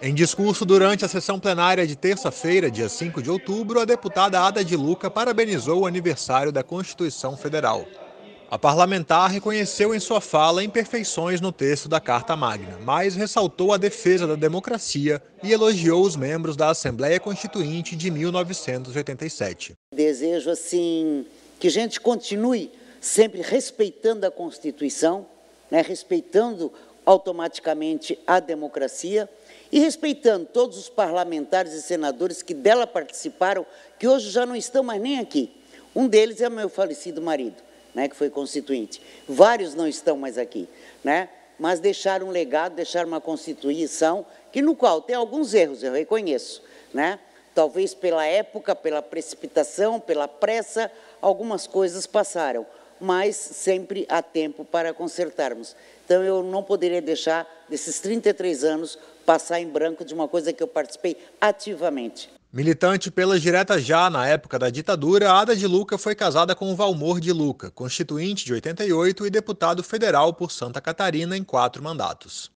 Em discurso durante a sessão plenária de terça-feira, dia 5 de outubro, a deputada Ada de Luca parabenizou o aniversário da Constituição Federal. A parlamentar reconheceu em sua fala imperfeições no texto da Carta Magna, mas ressaltou a defesa da democracia e elogiou os membros da Assembleia Constituinte de 1987. Desejo assim que a gente continue sempre respeitando a Constituição, né, respeitando automaticamente a democracia e respeitando todos os parlamentares e senadores que dela participaram, que hoje já não estão mais nem aqui. Um deles é meu falecido marido, né, que foi constituinte. Vários não estão mais aqui, né, mas deixaram um legado, deixaram uma constituição que no qual tem alguns erros, eu reconheço, né? Talvez pela época, pela precipitação, pela pressa, algumas coisas passaram, mas sempre há tempo para consertarmos. Então, eu não poderia deixar desses 33 anos passar em branco de uma coisa que eu participei ativamente. Militante pelas diretas já na época da ditadura, Ada de Luca foi casada com Valmor de Luca, constituinte de 88 e deputado federal por Santa Catarina em quatro mandatos.